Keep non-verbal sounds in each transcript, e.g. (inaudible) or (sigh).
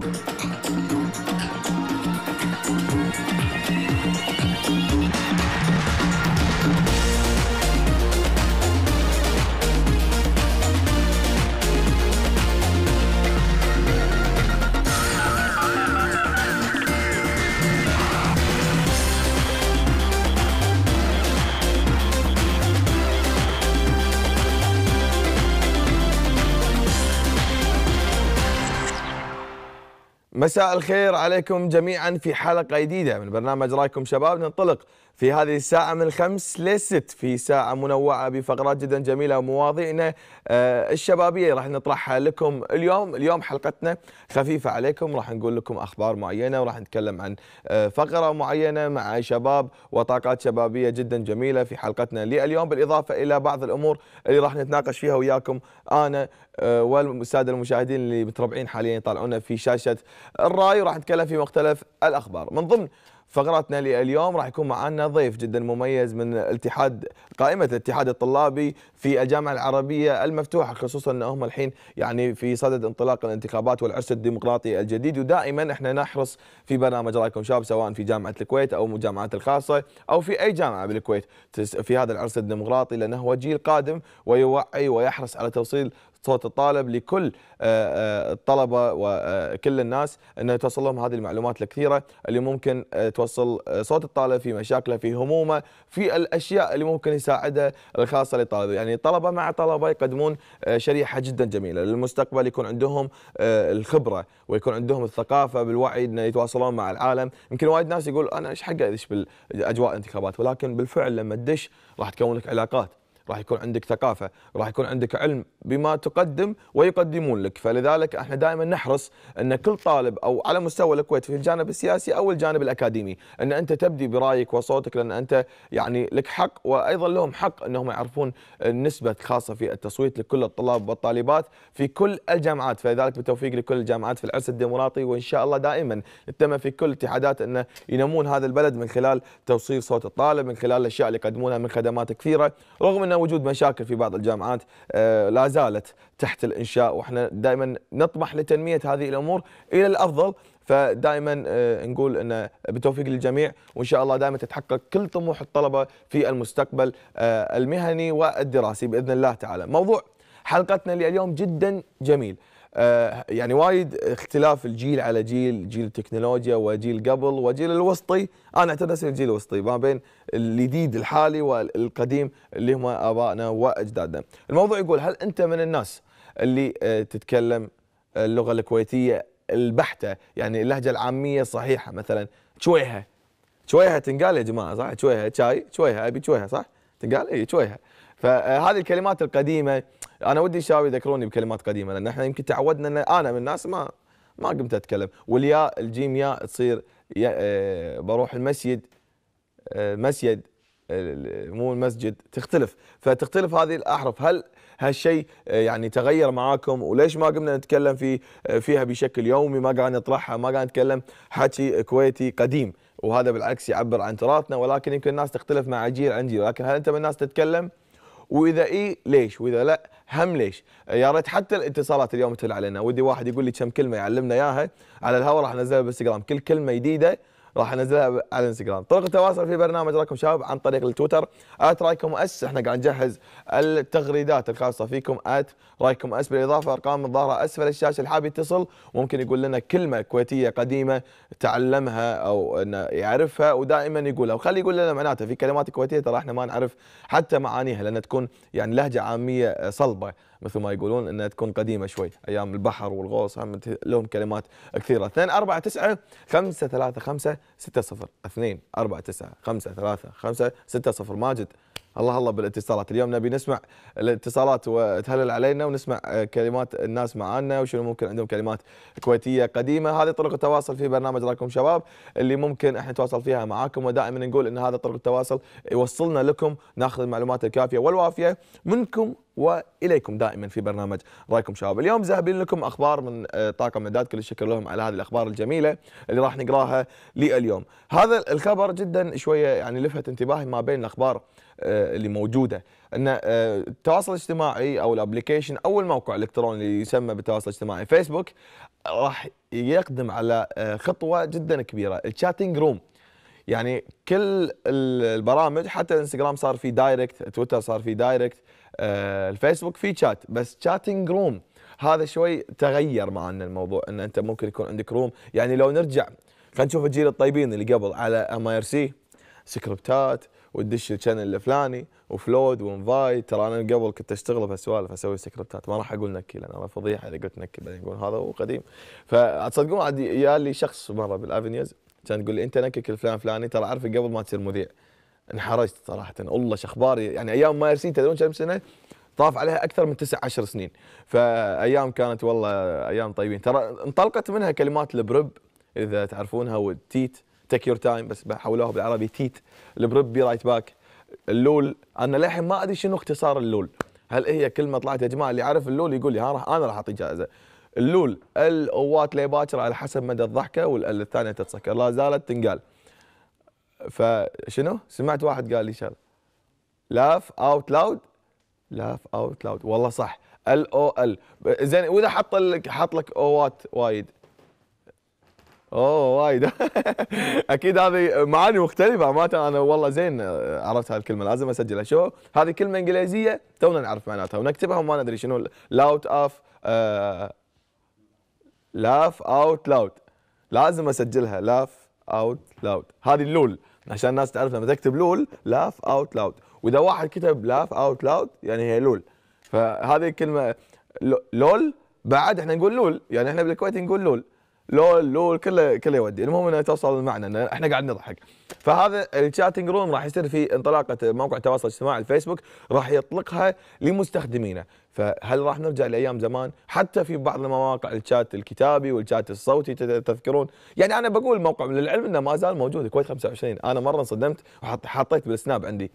Thank you. مساء الخير عليكم جميعا في حلقة جديدة من برنامج رايكم شباب ننطلق في هذه الساعة من الخمس لست في ساعة منوعة بفقرات جدا جميلة ومواضيعنا آه، الشبابية راح نطرحها لكم اليوم اليوم حلقتنا خفيفة عليكم راح نقول لكم أخبار معينة وراح نتكلم عن آه، فقرة معينة مع شباب وطاقات شبابية جدا جميلة في حلقتنا لليوم بالإضافة إلى بعض الأمور اللي راح نتناقش فيها وياكم أنا آه، والساده المشاهدين اللي متربعين حاليا يطالعونا في شاشه الراي وراح نتكلم في مختلف الاخبار من ضمن فقرتنا لليوم راح يكون معنا ضيف جدا مميز من الاتحاد قائمه الاتحاد الطلابي في الجامعه العربيه المفتوحه خصوصا انهم الحين يعني في صدد انطلاق الانتخابات والعرس الديمقراطي الجديد ودائما احنا نحرص في برنامج رايكم شباب سواء في جامعه الكويت او الجامعات الخاصه او في اي جامعه بالكويت في هذا العرس الديمقراطي لانه هو جيل قادم ويوعي ويحرص على توصيل صوت الطالب لكل آه، آه، الطلبه وكل آه، الناس انه توصل لهم هذه المعلومات الكثيره اللي ممكن توصل صوت الطالب في مشاكله في همومه في الاشياء اللي ممكن يساعدها الخاصه للطالب يعني طلبه مع طلبه يقدمون شريحه جدا جميله للمستقبل يكون عندهم الخبره ويكون عندهم الثقافه بالوعي ان يتواصلون مع العالم يمكن وايد ناس يقول انا ايش حق ادش بالاجواء الانتخابات ولكن بالفعل لما تدش راح تكون لك علاقات راح يكون عندك ثقافه راح يكون عندك علم بما تقدم ويقدمون لك فلذلك احنا دائما نحرص ان كل طالب او على مستوى الكويت في الجانب السياسي او الجانب الاكاديمي ان انت تبدي برايك وصوتك لان انت يعني لك حق وايضا لهم حق انهم يعرفون النسبه الخاصه في التصويت لكل الطلاب والطالبات في كل الجامعات فلذلك بالتوفيق لكل الجامعات في العرس الديمقراطي وان شاء الله دائما نتمنى في كل اتحادات ان ينمون هذا البلد من خلال توصيل صوت الطالب من خلال الاشياء اللي يقدمونها من خدمات كثيره رغم انه وجود مشاكل في بعض الجامعات آه، لا زالت تحت الانشاء واحنا دائما نطمح لتنميه هذه الامور الى الافضل فدائما آه، نقول ان بالتوفيق للجميع وان شاء الله دائما تتحقق كل طموح الطلبه في المستقبل آه، المهني والدراسي باذن الله تعالى. موضوع حلقتنا لليوم جدا جميل. آه، يعني وايد اختلاف الجيل على جيل جيل التكنولوجيا وجيل قبل وجيل الوسطي انا اعتبر نفسي الجيل الوسطي ما بين الجديد الحالي والقديم اللي هم ابائنا واجدادنا الموضوع يقول هل انت من الناس اللي آه، تتكلم اللغه الكويتيه البحته يعني اللهجه العاميه الصحيحه مثلا شويها شويها تنقال يا جماعه صح شويها شاي شويها ابي شويها صح تنقال اي شويها فهذه الكلمات القديمه انا ودي الشباب يذكروني بكلمات قديمه لان احنا يمكن تعودنا ان انا من الناس ما ما قمت اتكلم والياء الجيم ياء تصير يا آه، بروح المسجد آه، مسجد آه، مو المسجد تختلف فتختلف هذه الاحرف هل هالشيء يعني تغير معاكم وليش ما قمنا نتكلم في فيها بشكل يومي ما قاعد نطرحها ما قاعد نتكلم حكي كويتي قديم وهذا بالعكس يعبر عن تراثنا ولكن يمكن الناس تختلف مع جيل عن جيل لكن هل انت من الناس تتكلم واذا اي ليش واذا لا هم ليش يا ريت حتى الاتصالات اليوم تهل علينا ودي واحد يقول لي كم كلمه يعلمنا اياها على الهواء راح انزلها بالانستغرام كل كلمه جديده راح انزلها على الانستغرام طرق التواصل في برنامج رايكم شباب عن طريق التويتر ات رايكم اس احنا قاعد نجهز التغريدات الخاصه فيكم ات رايكم اس بالاضافه ارقام الظاهره اسفل الشاشه اللي حاب يتصل ممكن يقول لنا كلمه كويتيه قديمه تعلمها او انه يعرفها ودائما يقولها وخلي يقول لنا معناتها في كلمات كويتيه ترى احنا ما نعرف حتى معانيها لان تكون يعني لهجه عاميه صلبه مثل ما يقولون انها تكون قديمه شوي ايام البحر والغوص هم لهم كلمات كثيره 2 4 9 5 3 5 6 صفر 2 4 9 5 3 5 6 صفر ماجد الله الله بالاتصالات اليوم نبي نسمع الاتصالات وتهلل علينا ونسمع آه، كلمات الناس معانا وشنو ممكن عندهم كلمات كويتيه قديمه هذه طرق التواصل في برنامج راكم شباب اللي ممكن احنا نتواصل فيها معاكم ودائما نقول ان هذا طرق التواصل يوصلنا لكم ناخذ المعلومات الكافيه والوافيه منكم واليكم دائما في برنامج رايكم شباب اليوم ذاهبين لكم اخبار من آه، طاقم اعداد كل الشكر لهم على هذه الاخبار الجميله اللي راح نقراها لليوم هذا الخبر جدا شويه يعني لفت انتباهي ما بين الاخبار آه، اللي موجوده ان آه، التواصل الاجتماعي او الابلكيشن او الموقع الالكتروني اللي يسمى بالتواصل الاجتماعي فيسبوك راح يقدم على آه، خطوه جدا كبيره الشاتنج روم يعني كل البرامج حتى الانستغرام صار في دايركت تويتر صار في دايركت الفيسبوك في شات بس شاتنج روم هذا شوي تغير معنا الموضوع ان انت ممكن يكون عندك روم يعني لو نرجع خلينا نشوف الجيل الطيبين اللي قبل على ام اي ار سي سكريبتات وتدش الشانل الفلاني وفلود وانفايت ترى انا قبل كنت اشتغل بهالسوالف اسوي سكريبتات ما راح اقول نكي لان انا فضيحه اذا قلت نكي بعدين يقول هذا هو قديم فتصدقون عاد لي شخص مره بالافنيوز كان تقول لي انت نكك الفلان فلاني ترى اعرفك قبل ما تصير مذيع انحرجت صراحه والله اخباري يعني ايام ما يرسين تدرون كم سنه طاف عليها اكثر من تسع عشر سنين فايام كانت والله ايام طيبين ترى انطلقت منها كلمات البرب اذا تعرفونها والتيت تيك يور تايم بس حولوها بالعربي تيت البربي رايت باك اللول انا للحين ما ادري شنو اختصار اللول هل هي كلمه طلعت يا جماعه اللي يعرف اللول يقول لي ها راح انا راح اعطي جائزه اللول الاوات لي باكر على حسب مدى الضحكه والال الثانيه تتسكر لا زالت تنقال فشنو سمعت واحد قال لي شغله لاف اوت لاود لاف اوت لاود والله صح ال او ال زين واذا حط لك حط لك اوات وايد اوه وايد (laughs) اكيد هذه معاني مختلفه ما انا والله زين آه، عرفت هالكلمه لازم اسجلها شو هذه كلمه انجليزيه تونا نعرف معناتها ونكتبها وما ندري شنو لاوت اوف لاف اوت لاود لازم اسجلها لاف اوت لاود هذه اللول عشان الناس تعرف لما تكتب لول لاف اوت لاود واذا واحد كتب لاف اوت لاود يعني هي لول فهذه الكلمه لول بعد احنا نقول لول يعني احنا بالكويت نقول لول لول لول كله كله يودي المهم انه توصل المعنى ان احنا قاعد نضحك فهذا الشاتنج روم راح يصير في انطلاقه موقع التواصل الاجتماعي الفيسبوك راح يطلقها لمستخدمينه فهل راح نرجع لايام زمان حتى في بعض المواقع الشات الكتابي والشات الصوتي تذكرون يعني انا بقول موقع للعلم انه ما زال موجود الكويت 25 انا مره انصدمت وحطيت بالسناب عندي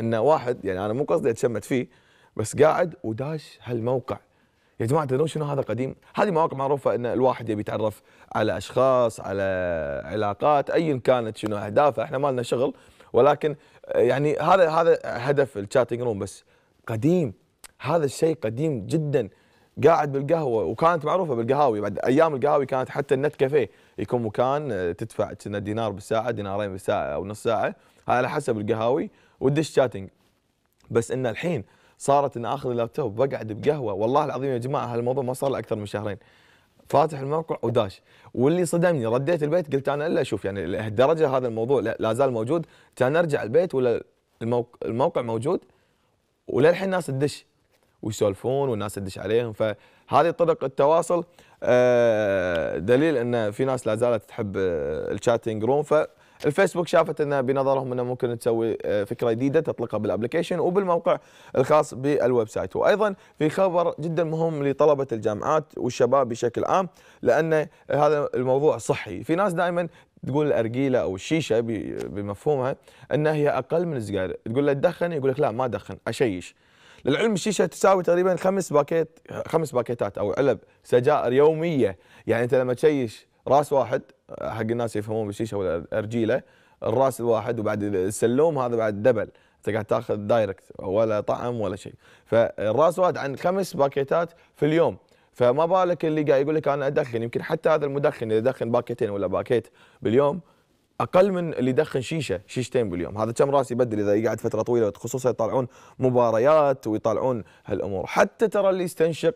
انه واحد يعني انا مو قصدي اتشمت فيه بس قاعد وداش هالموقع يا جماعه تدرون شنو هذا قديم؟ هذه مواقع معروفه ان الواحد يبي يتعرف على اشخاص، على علاقات، ايا كانت شنو اهدافه، احنا ما لنا شغل ولكن يعني هذا هذا هدف الشاتنج روم بس قديم هذا الشيء قديم جدا قاعد بالقهوه وكانت معروفه بالقهاوي بعد ايام القهاوي كانت حتى النت كافيه يكون مكان آه، تدفع دينار بالساعه دينارين بالساعه او نص ساعه على حسب القهاوي وتدش شاتنج بس ان الحين صارت ان اخذ اللابتوب واقعد بقهوه والله العظيم يا جماعه هالموضوع ما صار له اكثر من شهرين فاتح الموقع وداش واللي صدمني رديت البيت قلت انا الا اشوف يعني لهالدرجه هذا الموضوع لا زال موجود كان ارجع البيت ولا الموقع, الموقع موجود وللحين ناس تدش ويسولفون والناس تدش عليهم فهذه طرق التواصل آه، دليل ان في ناس لا زالت تحب آه، الشاتنج روم ف الفيسبوك شافت انه بنظرهم انه ممكن تسوي آه، فكره جديده تطلقها بالابلكيشن وبالموقع الخاص بالويب سايت وايضا في خبر جدا مهم لطلبه الجامعات والشباب بشكل عام لان هذا الموضوع صحي في ناس دائما تقول الارجيله او الشيشه بمفهومها انها هي اقل من السجاير تقول له تدخن يقول لك لا ما ادخن اشيش للعلم الشيشه تساوي تقريبا خمس باكيت خمس باكيتات او علب سجائر يوميه يعني انت لما تشيش راس واحد آه، حق الناس يفهمون بالشيشه ارجيله الراس الواحد وبعد السلوم هذا بعد دبل انت قاعد تاخذ دايركت ولا طعم ولا شيء فالراس واحد عن خمس باكيتات في اليوم فما بالك اللي قاعد يقول لك انا ادخن يمكن حتى هذا المدخن اذا يدخن باكيتين ولا باكيت باليوم اقل من اللي يدخن شيشه شيشتين باليوم هذا كم راس يبدل اذا يقعد فتره طويله خصوصا يطلعون مباريات ويطلعون هالامور حتى ترى اللي يستنشق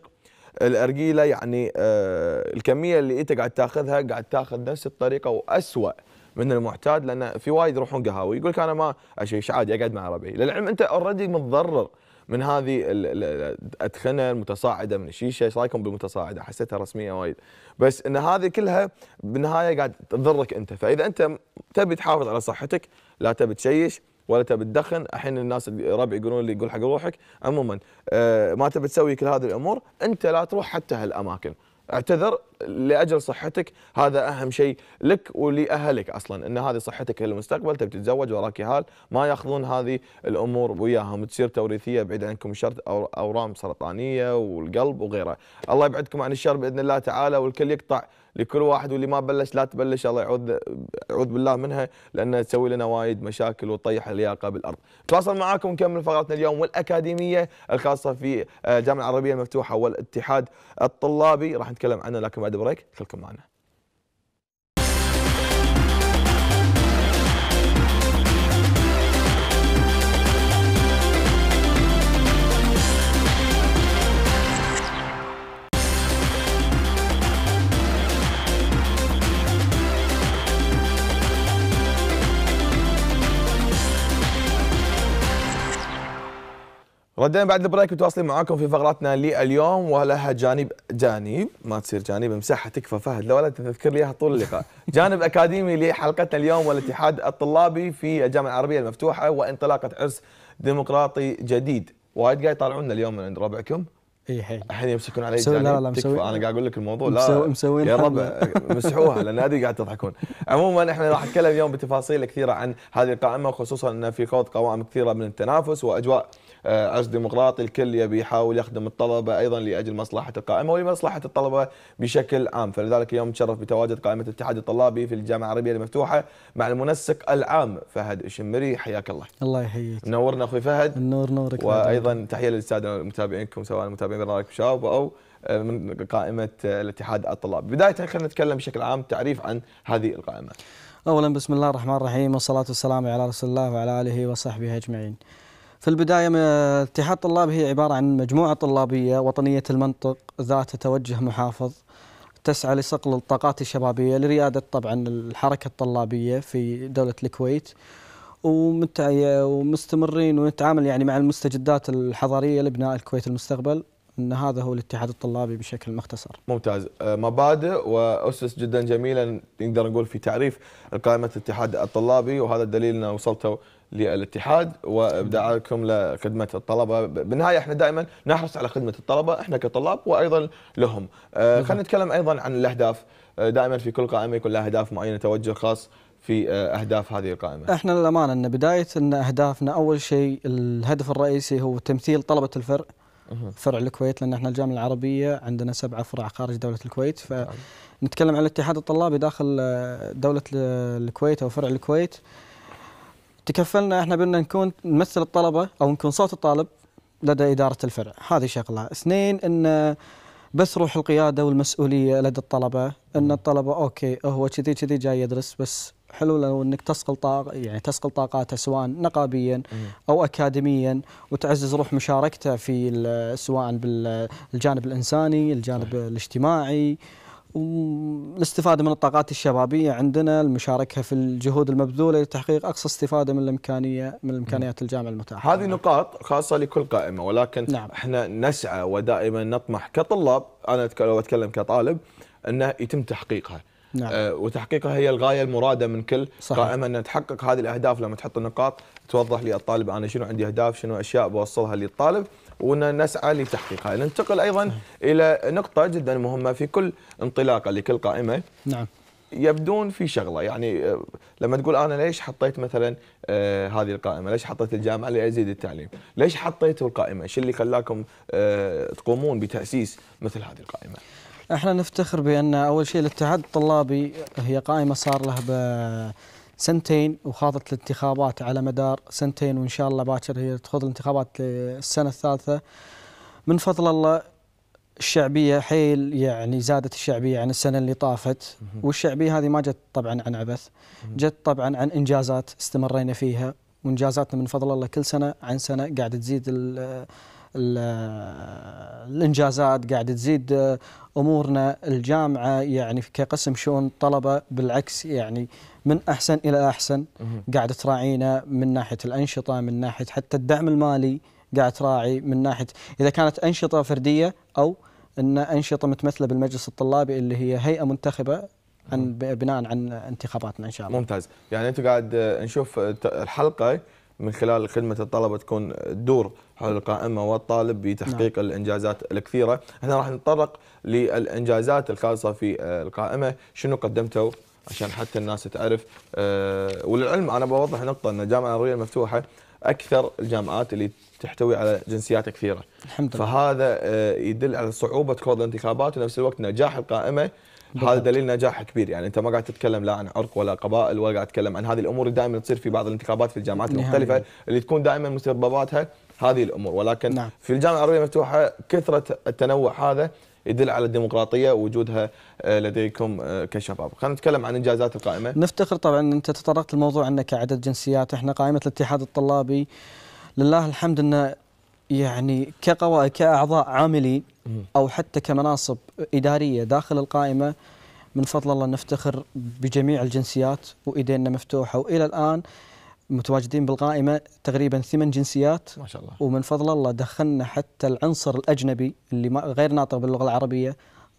الارجيله يعني آه، الكميه اللي انت قاعد تاخذها قاعد تاخذ نفس الطريقه واسوأ من المعتاد لان في وايد يروحون قهاوي يقول لك انا ما اشيش عادي اقعد مع ربعي للعلم انت اوريدي متضرر من هذه الادخنه المتصاعده من الشيشه ايش رايكم بالمتصاعده حسيتها رسميه وايد بس ان هذه كلها بالنهايه قاعد تضرك انت فاذا انت تبي تحافظ على صحتك لا تبي تشيش ولا تبي تدخن الحين الناس ربعي يقولون لي يقول حق روحك عموما آه، ما تبي تسوي كل هذه الامور انت لا تروح حتى هالاماكن اعتذر لاجل صحتك هذا اهم شيء لك ولاهلك اصلا ان هذه صحتك للمستقبل تبي تتزوج وراك هال ما ياخذون هذه الامور وياهم تصير توريثيه بعيد عنكم شر اورام سرطانيه والقلب وغيره الله يبعدكم عن الشر باذن الله تعالى والكل يقطع لكل واحد واللي ما بلش لا تبلش الله يعوذ اعوذ بالله منها لان تسوي لنا وايد مشاكل وتطيح اللياقه بالارض. تواصل معاكم نكمل فقرتنا اليوم والاكاديميه الخاصه في آه، الجامعه العربيه المفتوحه والاتحاد الطلابي راح نتكلم عنه لكن بعد بريك خلكم معنا ردينا بعد البريك متواصلين معاكم في فقراتنا لليوم ولها جانب جانب ما تصير جانب امسحها تكفى فهد لا تذكر لي اياها طول اللقاء (laughs) جانب اكاديمي لحلقتنا اليوم والاتحاد الطلابي في الجامعه العربيه المفتوحه وانطلاقه عرس ديمقراطي جديد وايد قاعد يطالعوننا اليوم من عند ربعكم اي حيل الحين يمسكون علي جانب لا لا تكفى انا قاعد اقول لك الموضوع لا مسوين يا ربع (laughs) مسحوها لان هذه قاعد تضحكون عموما احنا راح نتكلم اليوم بتفاصيل كثيره عن هذه القائمه خصوصا ان في خوض قوائم كثيره من التنافس واجواء عز آه، ديمقراطي الكل يبي يحاول يخدم الطلبه ايضا لاجل مصلحه القائمه ولمصلحه الطلبه بشكل عام فلذلك اليوم نتشرف بتواجد قائمه الاتحاد الطلابي في الجامعه العربيه المفتوحه مع المنسق العام فهد الشمري حياك الله الله يحييك نورنا اخوي فهد النور نورك وايضا تحيه للساده متابعينكم سواء متابعين برنامج شباب او آه، من قائمه الاتحاد الطلابي بدايه خلينا نتكلم بشكل عام تعريف عن هذه القائمه اولا بسم الله الرحمن الرحيم والصلاه والسلام على رسول الله وعلى اله وصحبه اجمعين في البداية اتحاد طلاب هي عبارة عن مجموعة طلابية وطنية المنطق ذات توجه محافظ تسعى لصقل الطاقات الشبابية لريادة طبعا الحركة الطلابية في دولة الكويت ومستمرين ونتعامل يعني مع المستجدات الحضارية لبناء الكويت المستقبل ان هذا هو الاتحاد الطلابي بشكل مختصر. ممتاز، مبادئ واسس جدا جميله نقدر نقول في تعريف قائمه الاتحاد الطلابي وهذا الدليل ان وصلتوا للاتحاد وابداعكم لخدمه الطلبه بالنهايه احنا دائما نحرص على خدمه الطلبه احنا كطلاب وايضا لهم آه، خلينا نتكلم ايضا عن الاهداف آه، دائما في كل قائمه يكون لها اهداف معينه توجه خاص في آه، اهداف هذه القائمه؟ احنا للامانه ان بدايه ان اهدافنا اول شيء الهدف الرئيسي هو تمثيل طلبه الفرع فرع الكويت لان احنا الجامعه العربيه عندنا سبعه فرع خارج دوله الكويت فنتكلم نعم. عن الاتحاد الطلابي داخل دوله الكويت او فرع الكويت تكفلنا احنا بدنا نكون نمثل الطلبه او نكون صوت الطالب لدى اداره الفرع هذه شغله اثنين ان بس روح القياده والمسؤوليه لدى الطلبه ان الطلبه اوكي هو كذي كذي جاي يدرس بس حلو لو انك تسقل طاق يعني تسقل طاقاته سواء نقابيا او اكاديميا وتعزز روح مشاركته في سواء بالجانب الانساني، الجانب الاجتماعي والاستفاده من الطاقات الشبابيه عندنا المشاركه في الجهود المبذوله لتحقيق اقصى استفاده من الامكانيه من الامكانيات الجامعه المتاحه. هذه نقاط خاصه لكل قائمه ولكن نعم. احنا نسعى ودائما نطمح كطلاب انا لو اتكلم كطالب انه يتم تحقيقها. نعم. أه وتحقيقها هي الغايه المراده من كل صحيح. قائمه ان تحقق هذه الاهداف لما تحط النقاط توضح لي الطالب انا شنو عندي اهداف شنو اشياء بوصلها للطالب ونسعى لتحقيقها ننتقل أيضا نعم. إلى نقطة جدا مهمة في كل انطلاقة لكل قائمة نعم يبدون في شغله يعني آه، لما تقول انا ليش حطيت مثلا آه هذه القائمه؟ ليش حطيت الجامعه لازيد التعليم؟ ليش حطيتوا القائمه؟ ايش اللي خلاكم آه تقومون بتاسيس مثل هذه القائمه؟ احنا نفتخر بان اول شيء الاتحاد الطلابي هي قائمه صار له سنتين وخاضت الانتخابات على مدار سنتين وان شاء الله باكر هي تخوض الانتخابات السنه الثالثه من فضل الله الشعبيه حيل يعني زادت الشعبيه عن السنه اللي طافت والشعبيه هذه ما جت طبعا عن عبث جت طبعا عن انجازات استمرينا فيها وانجازاتنا من فضل الله كل سنه عن سنه قاعده تزيد الانجازات قاعده تزيد امورنا الجامعه يعني كقسم شؤون طلبه بالعكس يعني من احسن الى احسن قاعده تراعينا من ناحيه الانشطه من ناحيه حتى الدعم المالي قاعد تراعي من ناحيه اذا كانت انشطه فرديه او ان انشطه متمثله بالمجلس الطلابي اللي هي هيئه منتخبه عن بناء عن انتخاباتنا ان شاء الله ممتاز يعني انت قاعد نشوف الحلقه من خلال خدمه الطلبه تكون تدور حول القائمه والطالب بتحقيق نعم. الانجازات الكثيره، احنا راح نتطرق للانجازات الخاصه في آه، القائمه، شنو قدمتوا عشان حتى الناس تعرف آه، وللعلم انا بوضح نقطه ان الجامعه العربيه المفتوحه اكثر الجامعات اللي تحتوي على جنسيات كثيره الحمد لله فهذا آه، يدل على صعوبه خوض الانتخابات ونفس الوقت نجاح القائمه هذا دليل نجاح كبير يعني انت ما قاعد تتكلم لا عن عرق ولا قبائل ولا قاعد تتكلم عن هذه الامور اللي دائما تصير في بعض الانتخابات في الجامعات المختلفه اللي تكون دائما مسبباتها هذه الامور ولكن نعم. في الجامعه العربيه المفتوحه كثره التنوع هذا يدل على الديمقراطيه وجودها آه، لديكم آه، كشباب. خلينا نتكلم عن انجازات القائمه. نفتخر طبعا انت تطرقت الموضوع انك عدد جنسيات، احنا قائمه الاتحاد الطلابي لله الحمد ان يعني كقوا... كأعضاء عاملي أو حتى كمناصب إدارية داخل القائمة من فضل الله نفتخر بجميع الجنسيات وإيدينا مفتوحة وإلى الآن متواجدين بالقائمة تقريبا ثمان جنسيات ما شاء الله ومن فضل الله دخلنا حتى العنصر الأجنبي اللي غير ناطق باللغة العربية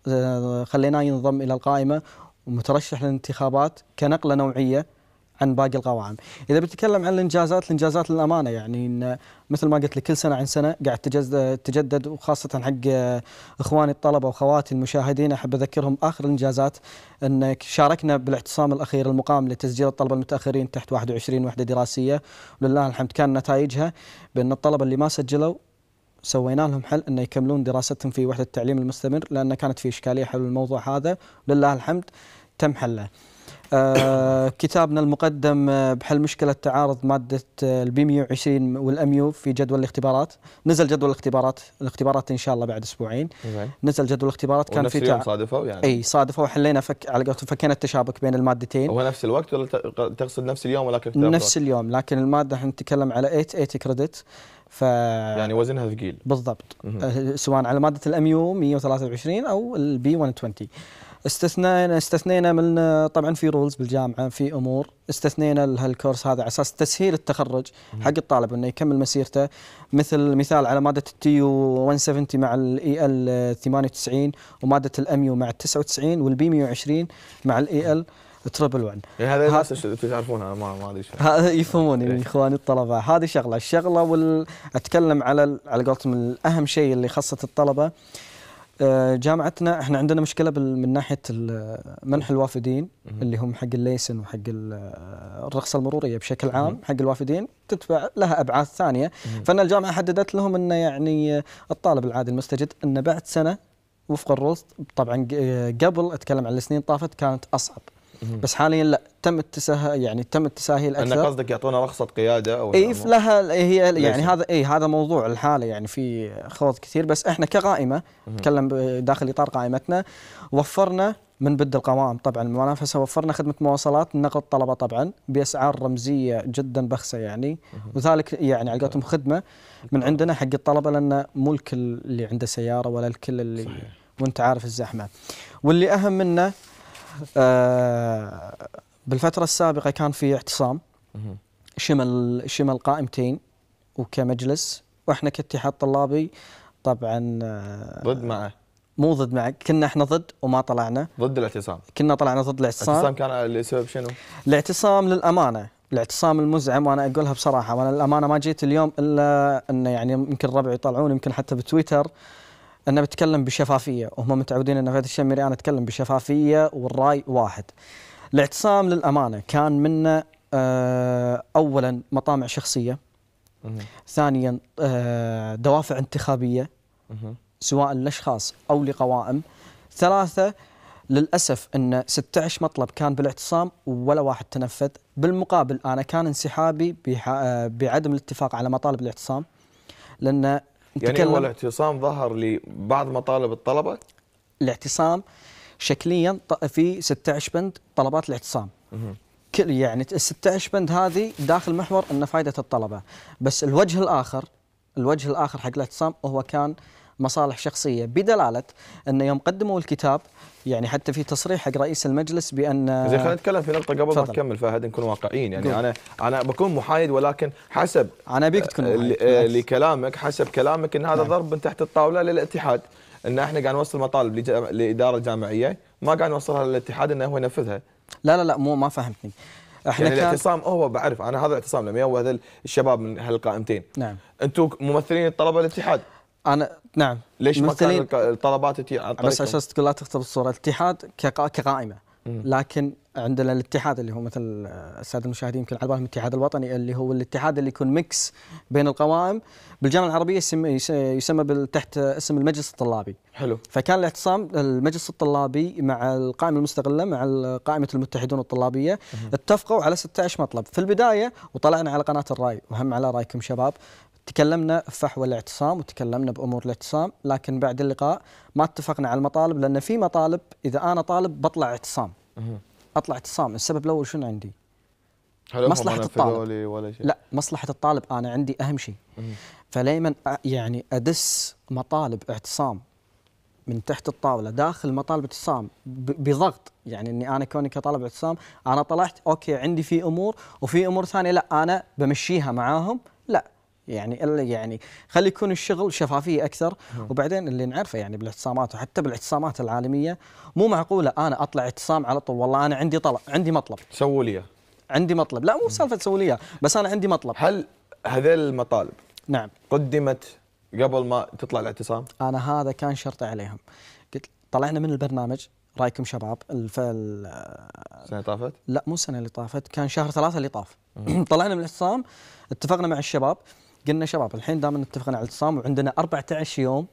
آه، خليناه ينضم إلى القائمة ومترشح للانتخابات كنقلة نوعية عن باقي القوائم اذا بتتكلم عن الانجازات الانجازات للامانه يعني إن مثل ما قلت لك كل سنه عن سنه قاعد تجدد وخاصه حق آه، اخواني الطلبه واخواتي المشاهدين احب اذكرهم اخر الانجازات ان شاركنا بالاعتصام الاخير المقام لتسجيل الطلبه المتاخرين تحت 21 وحده دراسيه ولله الحمد كان نتائجها بان الطلبه اللي ما سجلوا سوينا لهم حل انه يكملون دراستهم في وحده التعليم المستمر لان كانت في اشكاليه حول الموضوع هذا ولله الحمد تم حله. آه، كتابنا المقدم آه، بحل مشكلة تعارض مادة البي 120 والأميو في جدول الاختبارات نزل جدول الاختبارات الاختبارات إن شاء الله بعد أسبوعين نزل جدول الاختبارات كان في تعارض صادفوا يعني أي صادفوا وحلينا فك... على قولتهم فكينا التشابك بين المادتين هو نفس الوقت ولا تقصد نفس اليوم ولكن نفس اليوم لكن المادة احنا نتكلم على 8 8 كريدت ف يعني وزنها ثقيل بالضبط آه، سواء على ماده الاميو 123 او البي 120 استثنينا استثنينا من طبعا في رولز بالجامعه في امور استثنينا هالكورس هذا على اساس تسهيل التخرج حق الطالب انه يكمل مسيرته مثل مثال على ماده التي يو 170 مع الاي ال 98 وماده الاميو مع ال 99 والبي 120 مع الاي ال تربل 1 يعني هذا ناس تعرفونها ما ما ادري يفهموني من إيه. اخواني الطلبه هذه شغله الشغله وال اتكلم على على قولتهم اهم شيء اللي خاصه الطلبه آه، جامعتنا احنا عندنا مشكله من ناحيه منح الوافدين اللي هم حق الليسن وحق آه، الرخصه المروريه بشكل عام حق الوافدين تدفع لها ابعاث ثانيه فان الجامعه حددت لهم انه يعني آه، الطالب العادي المستجد انه بعد سنه وفق الرولز طبعا قبل اتكلم عن السنين طافت كانت اصعب بس حاليا لا تم اتساه يعني تم التسهيل اكثر انا قصدك يعطونا رخصه قياده او اي لها إيه، هي يعني هذا اي هذا موضوع الحاله يعني في خوض كثير بس احنا كقائمه نتكلم داخل اطار قائمتنا وفرنا من بد القوائم طبعا المنافسه وفرنا خدمه مواصلات نقل الطلبه طبعا باسعار رمزيه جدا بخسه يعني وذلك يعني على قولتهم خدمه من عندنا حق الطلبه لان مو الكل اللي عنده سياره ولا الكل اللي صحيح. وانت عارف الزحمه واللي اهم منه آه، بالفترة السابقة كان في اعتصام شمل شمل قائمتين وكمجلس واحنا كاتحاد طلابي طبعا آه، ضد معه مو ضد معه كنا احنا ضد وما طلعنا ضد الاعتصام كنا طلعنا ضد الاعتصام الاعتصام كان لسبب شنو؟ الاعتصام للامانه الاعتصام المزعم وانا اقولها بصراحه وانا للامانه ما جيت اليوم الا انه يعني يمكن ربعي يطلعون يمكن حتى بتويتر انا بتكلم بشفافيه وهم متعودين ان فهد الشمري انا اتكلم بشفافيه والراي واحد الاعتصام للامانه كان منه آه، اولا مطامع شخصيه ثانيا آه، دوافع انتخابيه سواء لاشخاص او لقوائم ثلاثه للاسف ان 16 مطلب كان بالاعتصام ولا واحد تنفذ بالمقابل انا كان انسحابي آه، بعدم الاتفاق على مطالب الاعتصام لان يعني هو الاعتصام ظهر لبعض مطالب الطلبة؟ الاعتصام شكليا في 16 بند طلبات الاعتصام كل يعني ال 16 بند هذه داخل محور ان فائده الطلبه بس الوجه الاخر الوجه الاخر حق الاعتصام هو كان مصالح شخصيه بدلاله انه يوم قدموا الكتاب يعني حتى في تصريح حق رئيس المجلس بان زين خلينا نتكلم في نقطه قبل ما تكمل فهد نكون واقعيين يعني انا انا بكون محايد ولكن حسب انا ابيك تكون محايد آه، لكلامك حسب كلامك ان هذا نعم. ضرب من تحت الطاوله للاتحاد ان احنا قاعد نوصل مطالب لاداره جامعيه ما قاعد نوصلها للاتحاد انه هو ينفذها لا لا لا مو ما فهمتني احنا يعني كان الاعتصام هو بعرف انا هذا الاعتصام لما هذا الشباب من هالقائمتين نعم انتم ممثلين الطلبه الاتحاد انا نعم ليش ما كان الطلبات تجي بس عشان تقول لا تختلف الصوره الاتحاد كقائمه لكن عندنا الاتحاد اللي هو مثل الساده المشاهدين يمكن على بالهم الاتحاد الوطني اللي هو الاتحاد اللي يكون ميكس بين القوائم بالجامعه العربيه يسمى يسمى تحت اسم المجلس الطلابي. حلو. فكان الاعتصام المجلس الطلابي مع القائمه المستقله مع قائمه المتحدون الطلابيه اتفقوا على 16 مطلب، في البدايه وطلعنا على قناه الراي وهم على رايكم شباب تكلمنا فحوى الاعتصام وتكلمنا بامور الاعتصام لكن بعد اللقاء ما اتفقنا على المطالب لان في مطالب اذا انا طالب بطلع اعتصام اطلع اعتصام السبب الاول شنو عندي؟ مصلحة الطالب ولا شيء. لا مصلحة الطالب أنا عندي أهم شيء فليمن يعني أدس مطالب اعتصام من تحت الطاولة داخل مطالب اعتصام بضغط يعني أني أنا كوني كطالب اعتصام أنا طلعت أوكي عندي في أمور وفي أمور ثانية لا أنا بمشيها معاهم لا يعني الا يعني خلي يكون الشغل شفافيه اكثر نعم. وبعدين اللي نعرفه يعني بالاعتصامات وحتى بالاعتصامات العالميه مو معقوله انا اطلع اعتصام على طول والله انا عندي طلب عندي مطلب سووا لي عندي مطلب لا مو سالفه سووا لي بس انا عندي مطلب هل هذيل المطالب نعم قدمت قبل ما تطلع الاعتصام انا هذا كان شرطي عليهم قلت طلعنا من البرنامج رايكم شباب الف السنه طافت؟ لا مو السنه اللي طافت كان شهر ثلاثة اللي طاف (clears throat) طلعنا من الاعتصام اتفقنا مع الشباب قلنا شباب الحين دائما اتفقنا على الاعتصام وعندنا 14 يوم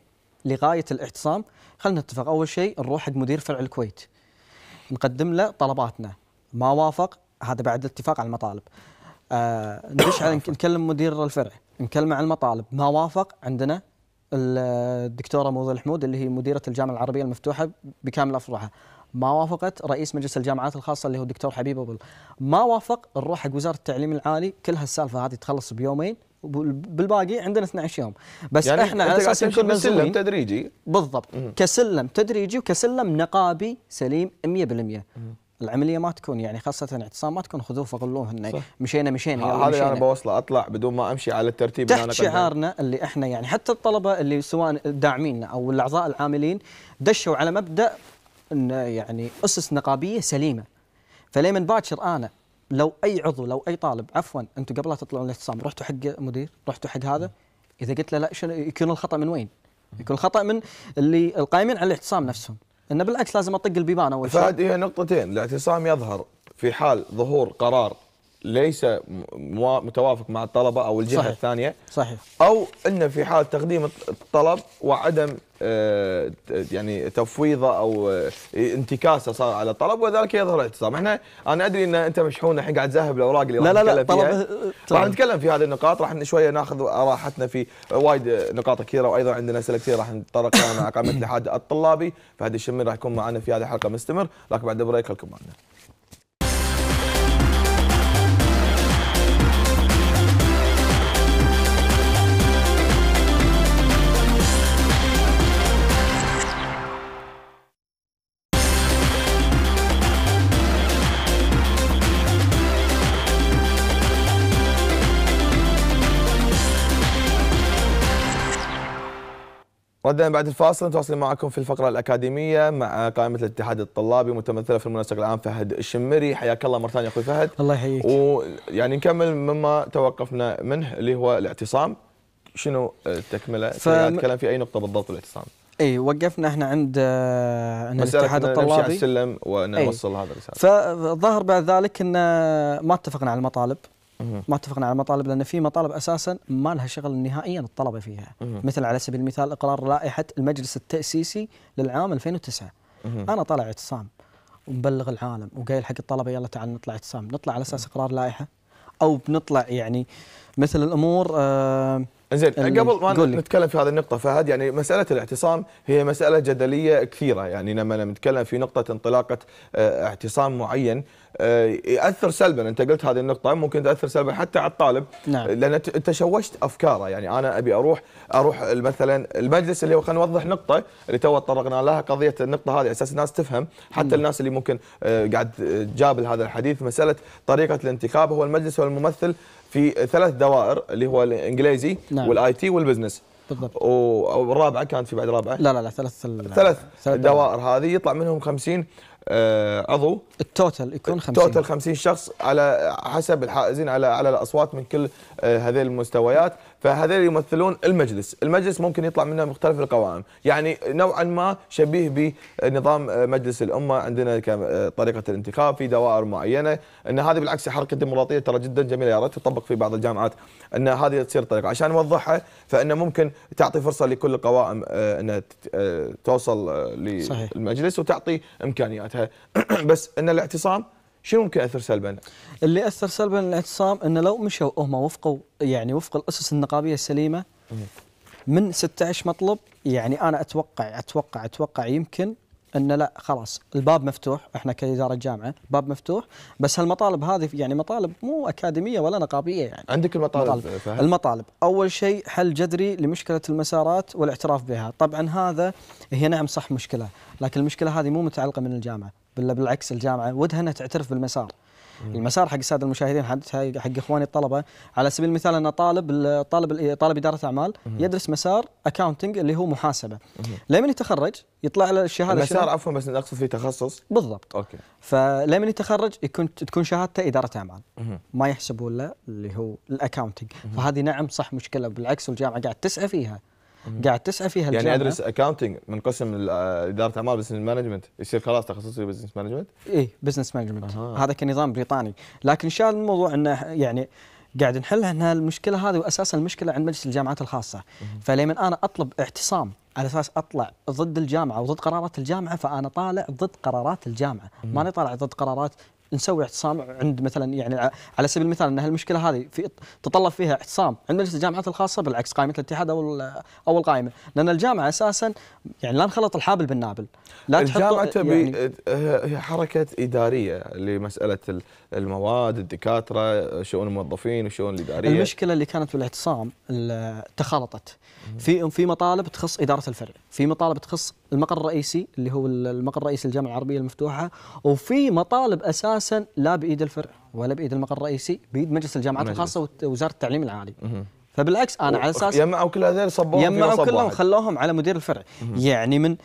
لغايه الاعتصام خلينا نتفق اول شيء نروح حق مدير فرع الكويت نقدم له طلباتنا ما وافق هذا بعد الاتفاق على المطالب آه ندش على (coughs) نكلم مدير الفرع نكلمه على المطالب ما وافق عندنا الدكتوره موضه الحمود اللي هي مديره الجامعه العربيه المفتوحه بكامل افرعها ما وافقت رئيس مجلس الجامعات الخاصه اللي هو الدكتور حبيب ابو ما وافق نروح حق وزاره التعليم العالي كل هالسالفه هذه تخلص بيومين بالباقي عندنا 12 يوم بس يعني احنا على اساس نكون سلم تدريجي بالضبط مم. كسلم تدريجي وكسلم نقابي سليم 100% مم. العمليه ما تكون يعني خاصه اعتصام ما تكون خذوه فغلوه انه مشينا مشينا هذا اللي انا بوصله اطلع بدون ما امشي على الترتيب تحت شعارنا اللي احنا يعني حتى الطلبه اللي سواء داعميننا او الاعضاء العاملين دشوا على مبدا انه يعني اسس نقابيه سليمه فليه من باكر انا لو اي عضو لو اي طالب عفوا انتم قبل لا تطلعون الاعتصام رحتوا حق مدير رحتوا حق هذا اذا قلت له لا شنو يكون الخطا من وين؟ يكون الخطا من اللي القائمين على الاعتصام نفسهم انه بالعكس لازم اطق البيبان اول شيء فهذه نقطتين الاعتصام يظهر في حال ظهور قرار ليس متوافق مع الطلبه او الجهه صحيح. الثانيه صحيح او ان في حال تقديم الطلب وعدم آه، يعني تفويضه او آه، انتكاسه صار على الطلب وذلك يظهر الاعتصام، احنا انا ادري ان انت مشحون الحين قاعد تذهب الاوراق اللي لا لا لا طلب راح نتكلم في هذه النقاط راح شويه ناخذ راحتنا في وايد نقاط كثيره وايضا عندنا اسئله كثيره راح نتطرق لها مع قائمه الاتحاد الطلابي، فهد الشمير راح يكون معنا في هذه الحلقه مستمر، لكن بعد بريك خلكم معنا. ردنا بعد الفاصل نتواصل معكم في الفقرة الأكاديمية مع قائمة الاتحاد الطلابي متمثلة في المنسق العام فهد الشمري حياك الله مرة ثانية أخوي فهد الله يحييك ويعني نكمل مما توقفنا منه اللي هو الاعتصام شنو التكملة؟ ف... في أي نقطة بالضبط الاعتصام؟ اي وقفنا احنا عند ان آه، الاتحاد الطلابي نمشي على السلم ونوصل أي. هذا الرساله فظهر بعد ذلك ان آه، ما اتفقنا على المطالب ما اتفقنا على مطالب لان في مطالب اساسا ما لها شغل نهائيا الطلبه فيها مثل على سبيل المثال اقرار لائحه المجلس التاسيسي للعام 2009 انا طالع اعتصام ومبلغ العالم وقايل حق الطلبه يلا تعال نطلع اعتصام نطلع على اساس اقرار لائحه او بنطلع يعني مثل الامور آه زين قبل ما نتكلم في هذه النقطة فهد يعني مسألة الاعتصام هي مسألة جدلية كثيرة يعني لما نتكلم في نقطة انطلاقة آه، اعتصام معين آه، يأثر سلبا أنت قلت هذه النقطة ممكن تأثر سلبا حتى على الطالب نعم. لأن أنت شوشت أفكاره يعني أنا أبي أروح أروح مثلا المجلس اللي هو خلينا نوضح نقطة اللي تو تطرقنا لها قضية النقطة هذه أساس الناس تفهم حتى مم. نعم. الناس اللي ممكن آه، قاعد جابل هذا الحديث مسألة طريقة الانتخاب هو المجلس والممثل في ثلاث دوائر اللي هو الانجليزي نعم. والاي تي والبزنس بالضبط والرابعه كان في بعد رابعه لا لا لا ثلاث ثلاث دوائر هذه يطلع منهم 50 آه، عضو التوتل يكون 50 التوتل 50 شخص على حسب الحائزين على على الاصوات من كل آه، هذه المستويات فهذول يمثلون المجلس المجلس ممكن يطلع منه مختلف القوائم يعني نوعا ما شبيه بنظام مجلس الأمة عندنا كطريقة الانتخاب في دوائر معينة أن هذه بالعكس حركة ديمقراطية ترى جدا جميلة يا ريت تطبق في بعض الجامعات أن هذه تصير طريقة عشان نوضحها فأنه ممكن تعطي فرصة لكل القوائم أن آه، آه، توصل آه، للمجلس وتعطي إمكانياتها (clears throat) بس أن الاعتصام شنو ممكن ياثر سلبا؟ اللي اثر سلبا الاعتصام انه لو مشوا هم وفقوا يعني وفق الاسس النقابيه السليمه من 16 مطلب يعني انا اتوقع اتوقع اتوقع يمكن انه لا خلاص الباب مفتوح احنا كاداره جامعه باب مفتوح بس هالمطالب هذه يعني مطالب مو اكاديميه ولا نقابيه يعني عندك المطالب المطالب, فهم. المطالب اول شيء حل جذري لمشكله المسارات والاعتراف بها طبعا هذا هي نعم صح مشكله لكن المشكله هذه مو متعلقه من الجامعه بل بالعكس الجامعه ودها انها تعترف بالمسار المسار حق الساده المشاهدين حق اخواني الطلبه على سبيل المثال انا طالب طالب طالب اداره اعمال يدرس مسار اكاونتنج اللي هو محاسبه لمن يتخرج يطلع على الشهاده المسار عفوا بس اقصد فيه تخصص بالضبط اوكي فلمن يتخرج يكون تكون شهادته اداره اعمال ما يحسبون له اللي هو الاكاونتنج فهذه نعم صح مشكله بالعكس والجامعه قاعد تسعى فيها قاعد تسعى فيها يعني الجامعه يعني ادرس اكاونتنج من قسم اداره اعمال بزنس مانجمنت يصير خلاص تخصصي بزنس مانجمنت؟ اي بزنس مانجمنت هذا كنظام بريطاني لكن شال الموضوع انه يعني قاعد نحل ان المشكله هذه واساسا المشكله عند مجلس الجامعات الخاصه فلما انا اطلب اعتصام على اساس اطلع ضد الجامعه وضد قرارات الجامعه فانا طالع ضد قرارات الجامعه ماني طالع ضد قرارات نسوي اعتصام عند مثلا يعني على سبيل المثال ان هالمشكله هذه في تطلب فيها اعتصام عند مجلس الجامعات الخاصه بالعكس قائمه الاتحاد او او القائمه لان الجامعه اساسا يعني لا نخلط الحابل بالنابل لا الجامعه تبي يعني هي حركه اداريه لمساله المواد الدكاتره شؤون الموظفين والشؤون الاداريه المشكله اللي كانت بالاعتصام تخلطت في في مطالب تخص اداره الفرع في مطالب تخص المقر الرئيسي اللي هو المقر الرئيسي الجامعه العربيه المفتوحه وفي مطالب اساسا لا بايد الفرع ولا بايد المقر الرئيسي بايد مجلس الجامعات الخاصه ووزاره التعليم العالي فبالعكس انا على اساس يجمعوا كل هذول صبوهم يجمعوا كلهم خلوهم على مدير الفرع يعني من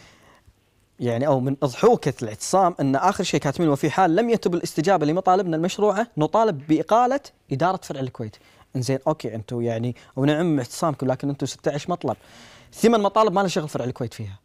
يعني او من اضحوكه الاعتصام ان اخر شيء كاتبين وفي حال لم يتب الاستجابه لمطالبنا المشروعه نطالب باقاله اداره فرع الكويت انزين اوكي انتم يعني ونعم اعتصامكم لكن انتم 16 مطلب ثمان مطالب ما لها شغل فرع الكويت فيها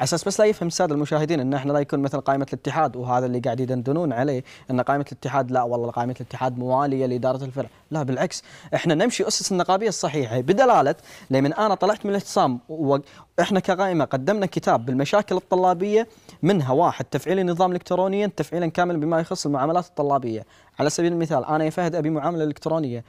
اساس بس لا يفهم الساده المشاهدين ان احنا لا يكون مثل قائمه الاتحاد وهذا اللي قاعد يدندنون عليه ان قائمه الاتحاد لا والله قائمه الاتحاد مواليه لاداره الفرع، لا بالعكس احنا نمشي اسس النقابيه الصحيحه بدلاله لمن انا طلعت من الاعتصام واحنا كقائمه قدمنا كتاب بالمشاكل الطلابيه منها واحد تفعيل نظام الكترونيا تفعيلا كاملا بما يخص المعاملات الطلابيه، على سبيل المثال انا يا فهد ابي معامله الكترونيه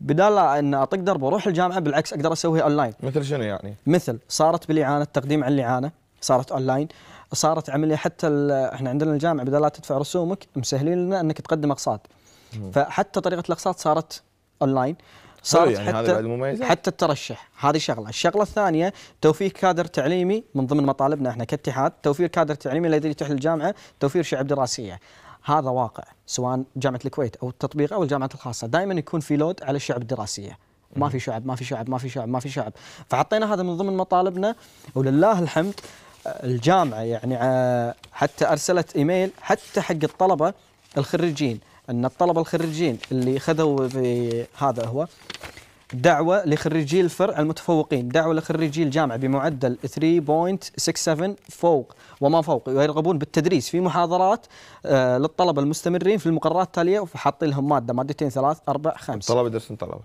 بدال ان اطق درب واروح الجامعه بالعكس اقدر اسويها اونلاين مثل شنو يعني؟ مثل صارت بالاعانه التقديم على الاعانه صارت اونلاين صارت عمليه حتى احنا عندنا الجامعه بدل لا تدفع رسومك مسهلين لنا انك تقدم اقساط فحتى طريقه الاقساط صارت اونلاين أيوة، صارت يعني حتى حتى الترشح هذه شغله، الشغله الثانيه توفير كادر تعليمي من ضمن مطالبنا احنا كاتحاد، توفير كادر تعليمي الذي يتيح للجامعه توفير شعب دراسيه. هذا واقع سواء جامعه الكويت او التطبيق او الجامعات الخاصه، دائما يكون في لود على الشعب الدراسيه. ما في شعب ما في شعب ما في شعب ما في شعب فحطينا هذا من ضمن مطالبنا ولله الحمد الجامعه يعني آه، حتى ارسلت ايميل حتى حق الطلبه الخريجين ان الطلبه الخريجين اللي خذوا في هذا هو دعوه لخريجي الفرع المتفوقين، دعوه لخريجي الجامعه بمعدل 3.67 فوق وما فوق ويرغبون بالتدريس في محاضرات آه، للطلبه المستمرين في المقررات التاليه وحاطين لهم ماده مادتين ثلاث اربع خمس. الطلبه درسون طلبه.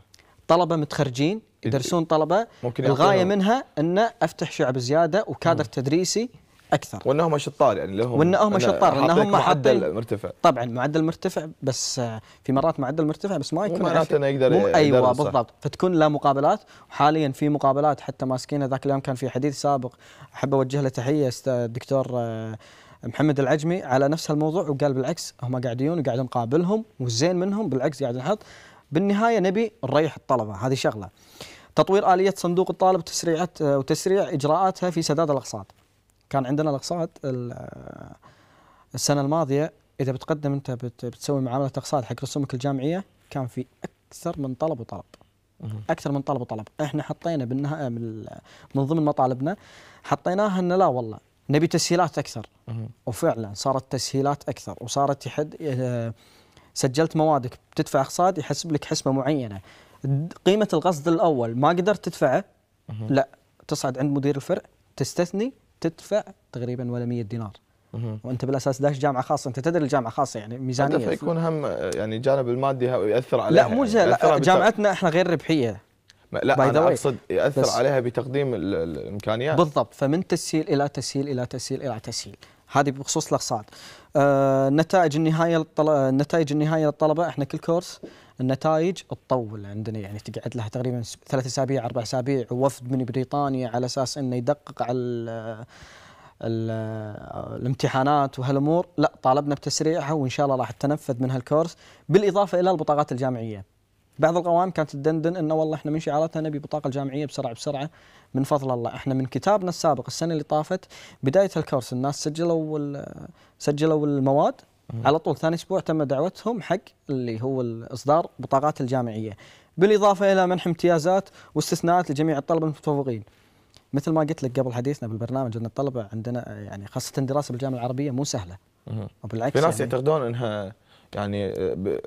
طلبه متخرجين يدرسون طلبه ممكن الغايه منها ان افتح شعب زياده وكادر تدريسي اكثر وانهم شطار يعني لهم وانهم شطار لانهم معدل مرتفع طبعا معدل مرتفع بس في مرات معدل مرتفع بس ما يكون معناته انه يقدر ايوه بالضبط فتكون لا مقابلات وحاليا في مقابلات حتى ماسكينها ذاك اليوم كان في حديث سابق احب اوجه له تحيه الدكتور آه، محمد العجمي على نفس الموضوع وقال بالعكس هم قاعدين وقاعدين وقاعد نقابلهم والزين منهم بالعكس قاعد نحط بالنهايه نبي نريح الطلبه هذه شغله تطوير اليه صندوق الطالب وتسريعات آه، وتسريع اجراءاتها في سداد الاقساط كان عندنا الاقساط آه، السنه الماضيه اذا بتقدم انت بتسوي معامله اقساط حق رسومك الجامعيه كان في اكثر من طلب وطلب اكثر من طلب وطلب احنا حطينا بالنهايه آه، من, ضمن مطالبنا حطيناها ان لا والله نبي تسهيلات اكثر وفعلا صارت تسهيلات اكثر وصارت يحد سجلت موادك بتدفع اقساط يحسب لك حسبه معينه قيمه القصد الاول ما قدرت تدفعه لا تصعد عند مدير الفرع تستثني تدفع تقريبا ولا 100 دينار وانت بالاساس داش جامعه خاصه انت تدري الجامعه خاصه يعني ميزانيه هذا فيكون هم يعني الجانب المادي ياثر عليها لا مو يعني لا جامعتنا احنا غير ربحيه لا انا اقصد ياثر عليها بتقديم الامكانيات بالضبط فمن تسهيل الى تسهيل الى تسهيل الى تسهيل هذه بخصوص الاقساط آه، نتائج النهايه آه، نتائج النهايه للطلبه احنا كل كورس النتائج تطول عندنا يعني تقعد لها تقريبا ثلاث اسابيع اربع اسابيع وفد من بريطانيا على اساس انه يدقق على الامتحانات وهالامور لا طالبنا بتسريعها وان شاء الله راح تنفذ من هالكورس بالاضافه الى البطاقات الجامعيه بعض القوائم كانت تدندن انه والله احنا من شعاراتنا نبي بطاقه الجامعيه بسرعه بسرعه من فضل الله احنا من كتابنا السابق السنه اللي طافت بدايه الكورس الناس سجلوا سجلوا المواد على طول ثاني اسبوع تم دعوتهم حق اللي هو اصدار بطاقات الجامعيه بالاضافه الى منح امتيازات واستثناءات لجميع الطلبه المتفوقين مثل ما قلت لك قبل حديثنا بالبرنامج ان الطلبه عندنا يعني خاصه الدراسه بالجامعه العربيه مو سهله وبالعكس في ناس يعني يعتقدون انها يعني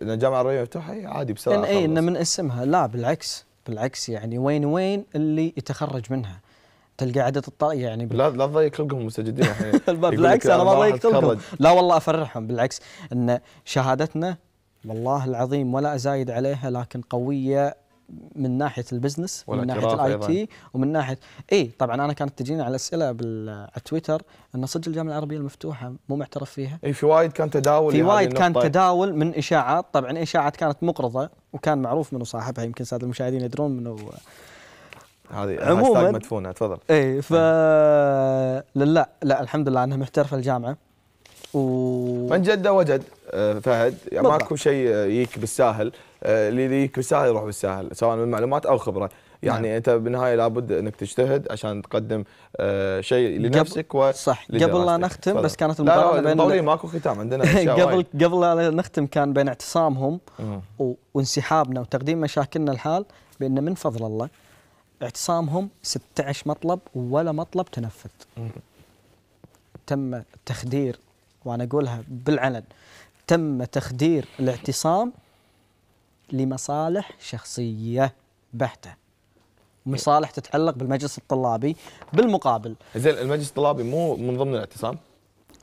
الجامعه آه، الرياضيه مفتوحه إيه، عادي بسرعه اي ان من اسمها لا بالعكس بالعكس يعني وين وين اللي يتخرج منها تلقى عدد الطلبه يعني لا لا تضيق خلقهم المستجدين (laughs) بالعكس انا ما ضيقت خلقهم لا والله افرحهم بالعكس ان شهادتنا والله العظيم ولا ازايد عليها لكن قويه من ناحيه البزنس من ناحيه الاي تي ومن ناحيه اي طبعا انا كانت تجيني على اسئله بال... على تويتر ان صدق الجامعه العربيه المفتوحه مو معترف فيها اي في وايد كان تداول في يعني وايد كان تداول من اشاعات طبعا اشاعات كانت مقرضه وكان معروف منو صاحبها يمكن ساده المشاهدين يدرون منو هذه عموما مدفونه تفضل اي ف لا لا الحمد لله انها محترفه الجامعه و من جد وجد آه، فهد يعني ماكو شيء يجيك آه، بالساهل اللي آه، يجيك بالساهل يروح بالساهل سواء من معلومات او خبره نعم. يعني نعم. انت بالنهايه لابد انك تجتهد عشان تقدم آه، شيء لنفسك و صح قبل لا نختم بس كانت المباراه بين طولين ماكو ختام عندنا (laughs) قبل قبل لا نختم كان بين اعتصامهم وانسحابنا وتقديم مشاكلنا الحال بان من فضل الله اعتصامهم 16 مطلب ولا مطلب تنفذ تم تخدير وانا اقولها بالعلن تم تخدير الاعتصام لمصالح شخصية بحتة مصالح تتعلق بالمجلس الطلابي بالمقابل زين المجلس الطلابي مو من ضمن الاعتصام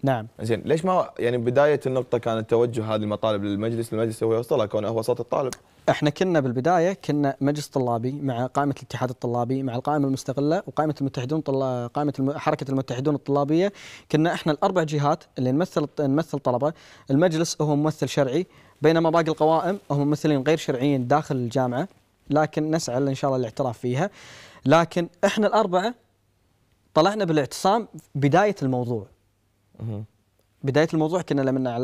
نعم زين ليش ما يعني بدايه النقطه كان توجه هذه المطالب للمجلس المجلس هو يوصلها كونه هو صوت الطالب احنا كنا بالبدايه كنا مجلس طلابي مع قائمه الاتحاد الطلابي مع القائمه المستقله وقائمه المتحدون طل... قائمه الم... حركه المتحدون الطلابيه كنا احنا الاربع جهات اللي نمثل نمثل طلبه المجلس هو ممثل شرعي بينما باقي القوائم هم ممثلين غير شرعيين داخل الجامعه لكن نسعى ان شاء الله الاعتراف فيها لكن احنا الاربعه طلعنا بالاعتصام بدايه الموضوع بدايه الموضوع كنا لما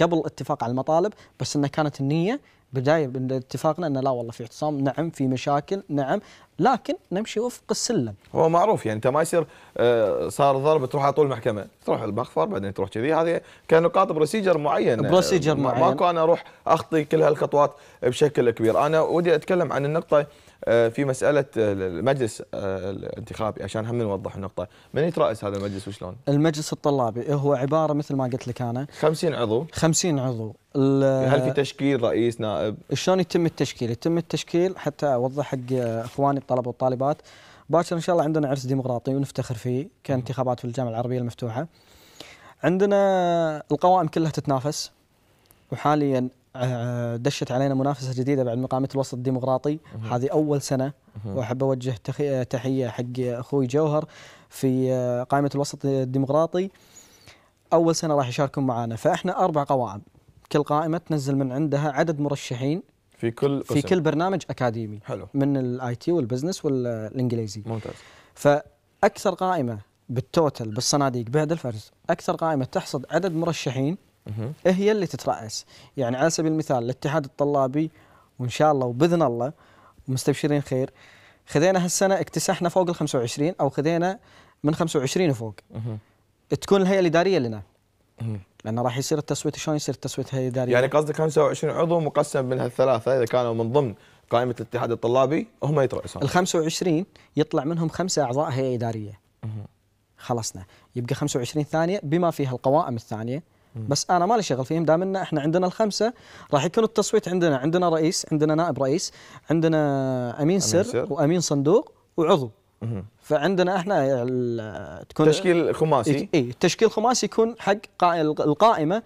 قبل اتفاق على المطالب بس انه كانت النيه بدايه من اتفاقنا انه لا والله في اعتصام نعم في مشاكل نعم لكن نمشي وفق السلم هو معروف يعني انت ما يصير آه، صار ضرب تروح على طول المحكمه تروح المخفر بعدين تروح كذي هذه كان نقاط بروسيجر معين بروسيجر معين ماكو انا اروح اخطي كل هالخطوات بشكل كبير انا ودي اتكلم عن النقطه آه، في مساله آه، المجلس آه، الانتخابي عشان هم نوضح النقطه، من يتراس هذا المجلس وشلون؟ المجلس الطلابي إيه، هو عباره مثل ما قلت لك انا 50 عضو 50 عضو هل في تشكيل رئيس نائب؟ شلون يتم التشكيل؟ يتم التشكيل حتى اوضح حق اخواني الطلبه والطالبات باكر ان شاء الله عندنا عرس ديمقراطي ونفتخر فيه كانتخابات في الجامعه العربيه المفتوحه. عندنا القوائم كلها تتنافس وحاليا آه، دشت علينا منافسه جديده بعد مقامه الوسط الديمقراطي هذه اول سنه واحب اوجه تحيه حق اخوي جوهر في آه، قائمه الوسط الديمقراطي اول سنه راح يشاركون معنا فاحنا اربع قوائم كل قائمه تنزل من عندها عدد مرشحين في كل في كل برنامج اكاديمي حلو من الاي تي والبزنس والانجليزي ممتاز فاكثر قائمه بالتوتل بالصناديق بعد الفرز اكثر قائمه تحصد عدد مرشحين هي اللي تترأس يعني على سبيل المثال الاتحاد الطلابي وإن شاء الله وبإذن الله مستبشرين خير خذينا هالسنة اكتسحنا فوق ال 25 أو خذينا من 25 وفوق تكون الهيئة الإدارية لنا لأنه راح يصير التصويت شلون يصير التصويت هيئة إدارية يعني قصدك 25 عضو مقسم من الثلاثة إذا كانوا من ضمن قائمة الاتحاد الطلابي هم يترأسون ال 25 يطلع منهم خمسة أعضاء هيئة إدارية خلصنا يبقى 25 ثانية بما فيها القوائم الثانية بس انا مالي شغل فيهم دام ان احنا عندنا الخمسه راح يكون التصويت عندنا عندنا رئيس عندنا نائب رئيس عندنا امين سر, سر وامين صندوق وعضو فعندنا احنا تكون تشكيل خماسي اي التشكيل الخماسي يكون حق القائمه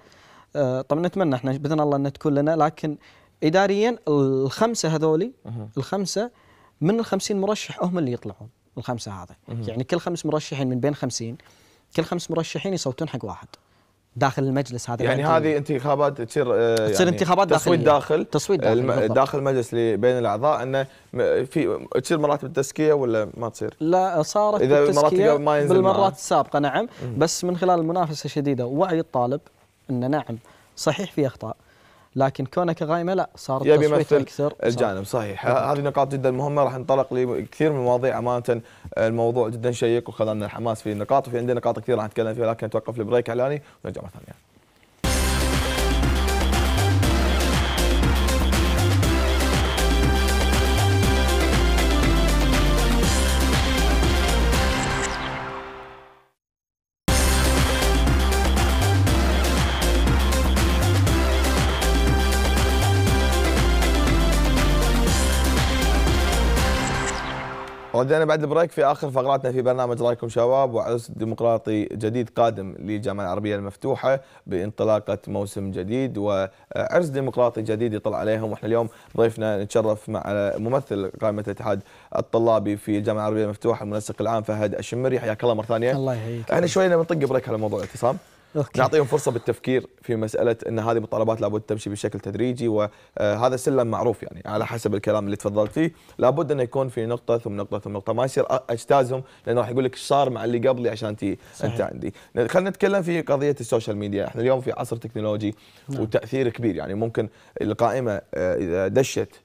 آه، طبعا نتمنى احنا باذن الله ان تكون لنا لكن اداريا الخمسه هذولي الخمسه من ال 50 مرشح هم اللي يطلعون الخمسه هذا يعني كل خمس مرشحين من بين 50 كل خمس مرشحين يصوتون حق واحد داخل المجلس هذا يعني هذه انتخابات تصير آه، تصير يعني انتخابات تصويت داخل تصويت داخل آه، داخل, داخل المجلس بين الاعضاء انه في تصير مراتب التزكيه ولا ما تصير؟ لا صارت اذا التزكيه ما ينزل بالمرات معها. السابقه نعم بس من خلال المنافسه الشديده ووعي الطالب انه نعم صحيح في اخطاء لكن كونك غايمه لا صار يبي يمثل اكثر الجانب صحيح هذه نقاط جدا مهمه راح نطرق لكثير من المواضيع امانه الموضوع جدا شيق وخذنا الحماس في النقاط وفي عندنا نقاط كثير راح نتكلم فيها لكن نتوقف البريك اعلاني ونرجع مره ثانيه رجعنا بعد البريك في اخر فقراتنا في برنامج رايكم شباب وعرس ديمقراطي جديد قادم للجامعه العربيه المفتوحه بانطلاقه موسم جديد وعرس ديمقراطي جديد يطل عليهم واحنا اليوم ضيفنا نتشرف مع ممثل قائمه الاتحاد الطلابي في الجامعه العربيه المفتوحه المنسق العام فهد الشمري حياك الله مره ثانيه الله يحييك احنا شوي نطق بريك على موضوع الاعتصام أوكي. نعطيهم فرصه بالتفكير في مساله ان هذه المطالبات لابد تمشي بشكل تدريجي وهذا آه، سلم معروف يعني على حسب الكلام اللي تفضلت فيه لابد انه يكون في نقطه ثم نقطه ثم نقطه ما يصير اجتازهم لانه راح يقول لك صار مع اللي قبلي عشان تي انت عندي خلينا نتكلم في قضيه السوشيال ميديا احنا اليوم في عصر تكنولوجي نعم. وتاثير كبير يعني ممكن القائمه آه، اذا دشت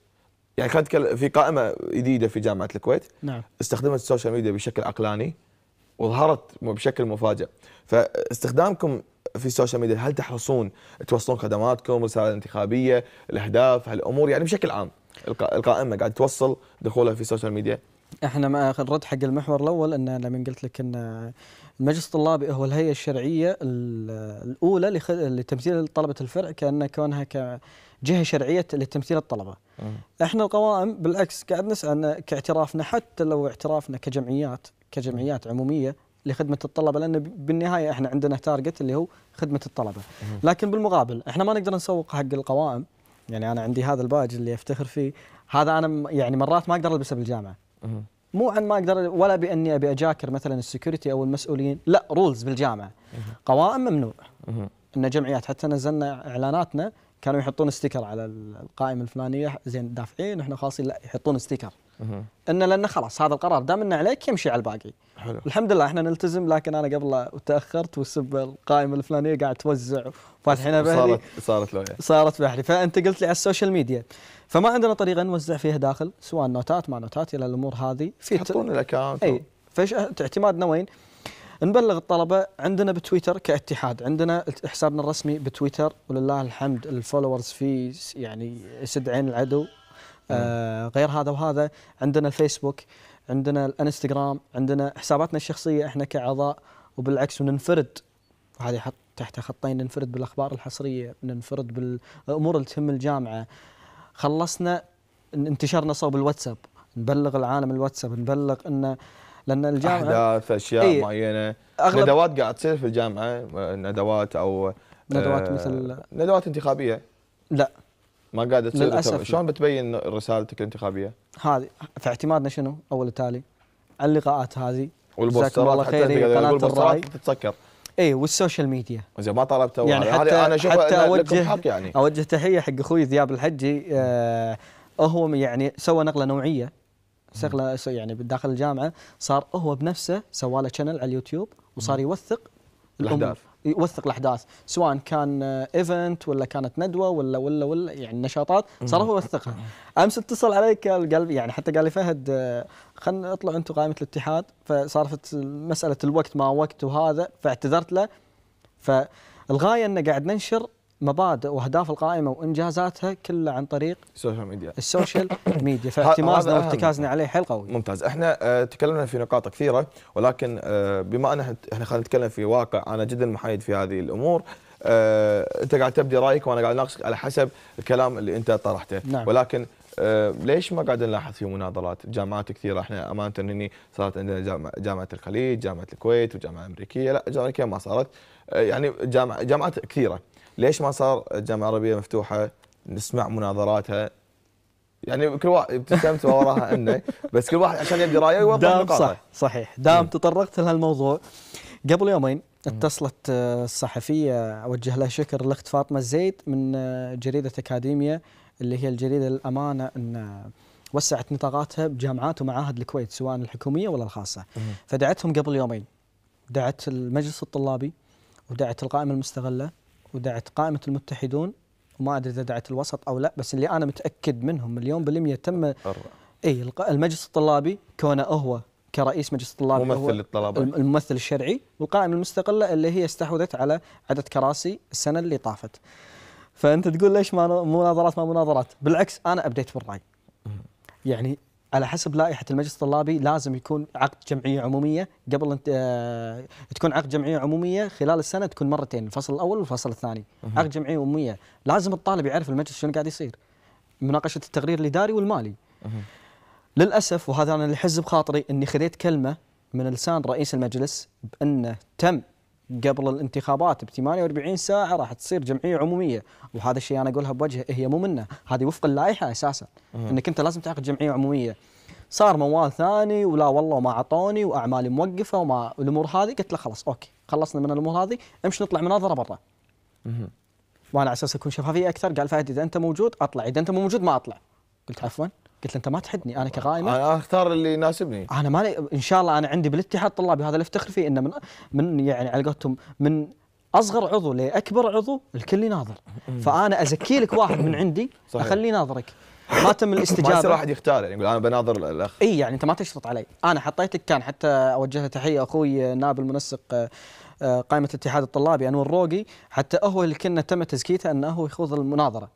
يعني خلينا نتكلم في قائمه جديده في جامعه الكويت نعم استخدمت السوشيال ميديا بشكل عقلاني وظهرت بشكل مفاجئ فاستخدامكم في السوشيال ميديا هل تحرصون توصلون خدماتكم رسالة انتخابية الأهداف هالأمور يعني بشكل عام القائمة قاعد توصل دخولها في السوشيال ميديا احنا ما نرد حق المحور الاول ان لما قلت لك ان المجلس الطلابي هو الهيئه الشرعيه الاولى لتمثيل طلبه الفرع كان كونها كجهه شرعيه لتمثيل الطلبه. احنا القوائم بالعكس قاعد نسعى كاعترافنا حتى لو اعترافنا كجمعيات كجمعيات عموميه لخدمه الطلبه لان بالنهايه احنا عندنا تارجت اللي هو خدمه الطلبه لكن بالمقابل احنا ما نقدر نسوق حق القوائم يعني انا عندي هذا الباج اللي افتخر فيه هذا انا يعني مرات ما اقدر البسه بالجامعه مو عن ما اقدر ولا باني ابي اجاكر مثلا السكيورتي او المسؤولين لا رولز بالجامعه قوائم ممنوع ان جمعيات حتى نزلنا اعلاناتنا كانوا يحطون ستيكر على القائمه الفلانيه زين دافعين احنا خاصين لا يحطون ستيكر ان لانه خلاص هذا القرار دام انه عليك يمشي على الباقي حلو. الحمد لله احنا نلتزم لكن انا قبل تاخرت والسبه القائمه الفلانيه قاعد توزع فاتحينها بهري صارت يعني. صارت له صارت بحري فانت قلت لي على السوشيال ميديا فما عندنا طريقه نوزع فيها داخل سواء نوتات ما نوتات الى الامور هذه في تحطون الاكونت اي فايش اعتمادنا وين؟ نبلغ الطلبه عندنا بتويتر كاتحاد عندنا حسابنا الرسمي بتويتر ولله الحمد الفولورز فيه يعني سد عين العدو آه غير هذا وهذا عندنا الفيسبوك عندنا الانستغرام عندنا حساباتنا الشخصيه احنا كاعضاء وبالعكس هذه وهذه تحت خطين ننفرد بالاخبار الحصريه ننفرد بالامور اللي تهم الجامعه خلصنا انتشرنا صوب الواتساب نبلغ العالم الواتساب نبلغ انه لان الجامعه احداث اشياء ايه معينه ندوات قاعد تصير في الجامعه ندوات او ندوات آه، مثل ندوات انتخابيه لا ما قاعده تصير للاسف شلون بتبين رسالتك الانتخابيه؟ هذه في اعتمادنا شنو اول التالي على اللقاءات هذه والبوسترات حتى قناه الراي تتسكر اي والسوشيال ميديا زين ما طلبت يعني حتى انا حتى اوجه يعني اوجه تحيه حق اخوي ذياب الحجي آه هو يعني سوى نقله نوعيه شغله يعني داخل الجامعه صار هو بنفسه سوى له شانل على اليوتيوب وصار يوثق الاحداث يوثق الاحداث سواء كان ايفنت ولا كانت ندوه ولا ولا ولا يعني نشاطات هو يوثقها امس اتصل عليك قال يعني حتى قال لي فهد آه، خلنا اطلع انتم قائمه الاتحاد فصارت مساله الوقت ما وقت وهذا فاعتذرت له فالغايه ان قاعد ننشر مبادئ واهداف القائمه وانجازاتها كلها عن طريق السوشيال ميديا السوشيال (laughs) ميديا فاعتمادنا وارتكازنا عليه حيل قوي ممتاز احنا آه، تكلمنا في نقاط كثيره ولكن آه، بما ان احنا خلينا نتكلم في واقع انا جدا محايد في هذه الامور آه، انت قاعد تبدي رايك وانا قاعد اناقشك على حسب الكلام اللي انت طرحته نعم. ولكن ليش ما قاعد نلاحظ في مناضلات جامعات كثيره احنا امانه اني صارت عندنا جامعه, الخليج جامعه الكويت وجامعه امريكيه لا جامعه الكويت ما صارت يعني جامعة جامعات كثيره ليش ما صار الجامعه العربيه مفتوحه نسمع مناظراتها يعني كل واحد ابتسمت وراها (laughs) انه بس كل واحد عشان يبدي رايه يوضح نقاطه صح صحيح دام تطرقت لهالموضوع قبل يومين اتصلت آه، الصحفيه اوجه لها شكر الاخت فاطمه الزيد من آه، جريده اكاديميه اللي هي الجريده الامانه ان آه، وسعت نطاقاتها بجامعات ومعاهد الكويت سواء الحكوميه ولا الخاصه فدعتهم قبل يومين دعت المجلس الطلابي ودعت القائمه المستغله ودعت قائمة المتحدون وما أدري إذا دعت الوسط أو لا بس اللي أنا متأكد منهم مليون بالمية تم أي المجلس الطلابي كونه هو كرئيس مجلس الطلاب ممثل الطلاب الممثل الشرعي والقائمة المستقلة اللي هي استحوذت على عدد كراسي السنة اللي طافت فأنت تقول ليش ما مناظرات ما مناظرات بالعكس أنا أبديت بالرأي يعني على حسب لائحه المجلس الطلابي لازم يكون عقد جمعيه عموميه قبل انت آه تكون عقد جمعيه عموميه خلال السنه تكون مرتين الفصل الاول والفصل الثاني عقد جمعيه عموميه لازم الطالب يعرف المجلس شنو قاعد يصير مناقشه التقرير الاداري والمالي للاسف وهذا انا اللي حز بخاطري اني خذيت كلمه من لسان رئيس المجلس بانه تم قبل الانتخابات ب 48 ساعه راح تصير جمعيه عموميه وهذا الشيء انا اقولها بوجه هي مو منا هذه وفق اللائحه اساسا انك انت لازم تعقد جمعيه عموميه صار موال ثاني ولا والله ما اعطوني واعمالي موقفه وما الامور هذه قلت له خلاص اوكي خلصنا من الامور هذه امشي نطلع مناظره برا وانا على اساس اكون شفافيه اكثر قال فهد اذا انت موجود اطلع اذا انت مو موجود ما اطلع قلت عفوا قلت له انت ما تحدني انا كقائمه انا اختار اللي يناسبني انا مالي ان شاء الله انا عندي بالاتحاد طلابي هذا اللي افتخر فيه انه من من يعني على قولتهم من اصغر عضو لاكبر عضو الكل يناظر فانا ازكي لك واحد من عندي اخليه يناظرك ما تم الاستجابه (laughs) ما يصير واحد يختار يعني يقول انا بناظر الاخ اي يعني انت ما تشرط علي انا حطيتك كان حتى اوجه له تحيه اخوي نائب المنسق آه، آه، قائمه الاتحاد الطلابي انور روقي حتى هو اللي كنا تم تزكيته انه هو يخوض المناظره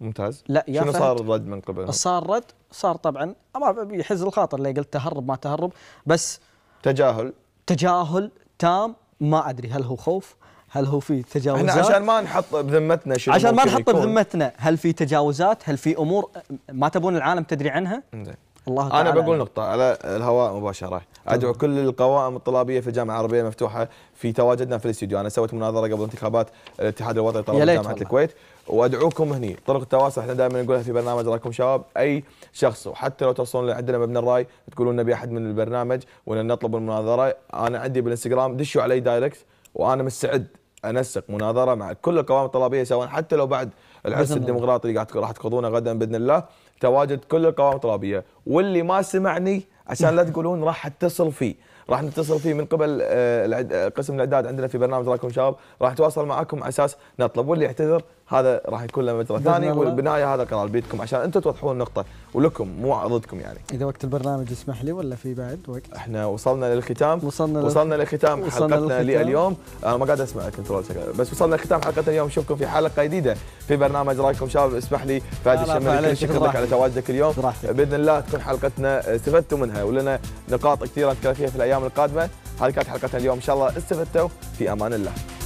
ممتاز لا يا شنو صار الرد من قبل صار رد صار طبعا ما يحز الخاطر اللي قلت تهرب ما تهرب بس تجاهل تجاهل تام ما ادري هل هو خوف هل هو في تجاوزات عشان ما نحط بذمتنا شنو عشان ما نحط بذمتنا هل في تجاوزات هل في امور ما تبون العالم تدري عنها زين الله تعالى انا بقول نقطه على الهواء مباشره ادعو كل القوائم الطلابيه في الجامعه العربيه المفتوحه في تواجدنا في الاستوديو انا سويت مناظره قبل انتخابات الاتحاد الوطني لطلاب جامعه الكويت وادعوكم هني طرق التواصل احنا دائما نقولها في برنامج رايكم شباب اي شخص وحتى لو توصلون عندنا مبنى الراي تقولون نبي احد من البرنامج ولا نطلب المناظره انا عندي بالانستغرام دشوا علي دايركت وانا مستعد انسق مناظره مع كل القوائم الطلابيه سواء حتى لو بعد الحس الديمقراطي اللي قاعد راح تخوضونه غدا باذن الله تواجد كل القوائم الطلابيه واللي ما سمعني عشان لا تقولون راح اتصل فيه راح نتصل فيه من قبل آه، قسم الاعداد عندنا في برنامج رايكم شباب راح نتواصل معاكم على اساس نطلب واللي يعتذر هذا راح يكون له مجرى ثاني والبنايه هذا قرار بيدكم عشان انتم توضحون النقطه ولكم مو ضدكم يعني اذا وقت البرنامج اسمح لي ولا في بعد وقت احنا وصلنا للختام وصلنا وصلنا للختام وصلنا حلقتنا لليوم انا ما قاعد اسمع كنترول بس وصلنا لختام حلقتنا اليوم نشوفكم في حلقه جديده في برنامج رايكم شباب اسمح لي فهد الشمري كل شكر لك على تواجدك اليوم براحتك. باذن الله تكون حلقتنا استفدتوا منها ولنا نقاط كثيره نتكلم فيها في الايام القادمه هذه كانت حلقتنا اليوم ان شاء الله استفدتوا في امان الله